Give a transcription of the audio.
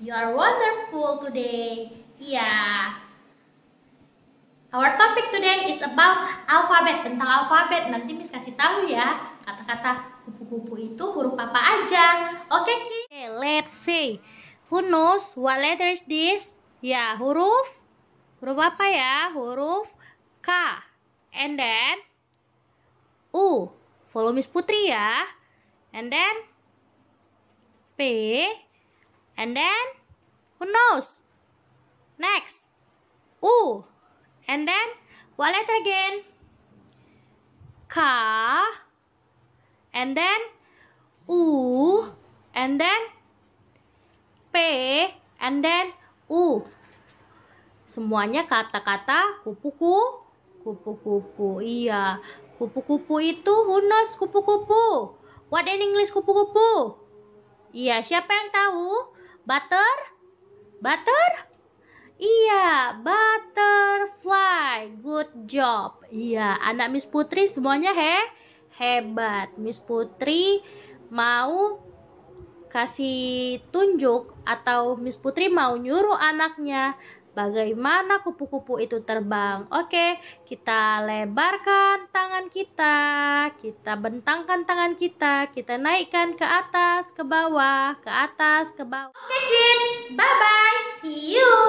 You are wonderful today. Yeah. Our topic today is about alphabet. Tentang alphabet Nanti Miss kasih tahu ya kata-kata kupu-kupu itu huruf apa aja. Oke, okay? okay, let's see. Who knows what letter is this? Ya, yeah, huruf huruf apa ya? Huruf K. And then U. Follow Miss Putri ya. And then P And then, who knows? Next, U. And then, what letter again? K. And then, U. And then, P. And then, U. Semuanya kata-kata kupu-kupu. Kupu-kupu, iya. Kupu-kupu itu who knows kupu-kupu? What in English kupu-kupu? Iya, siapa yang tahu? Butter? Butter? Iya, butterfly. Good job. Iya, anak Miss Putri semuanya he hebat. Miss Putri mau kasih tunjuk atau Miss Putri mau nyuruh anaknya Bagaimana kupu-kupu itu terbang? Oke, kita lebarkan tangan kita, kita bentangkan tangan kita, kita naikkan ke atas, ke bawah, ke atas, ke bawah. Oke, kids, bye bye, see you.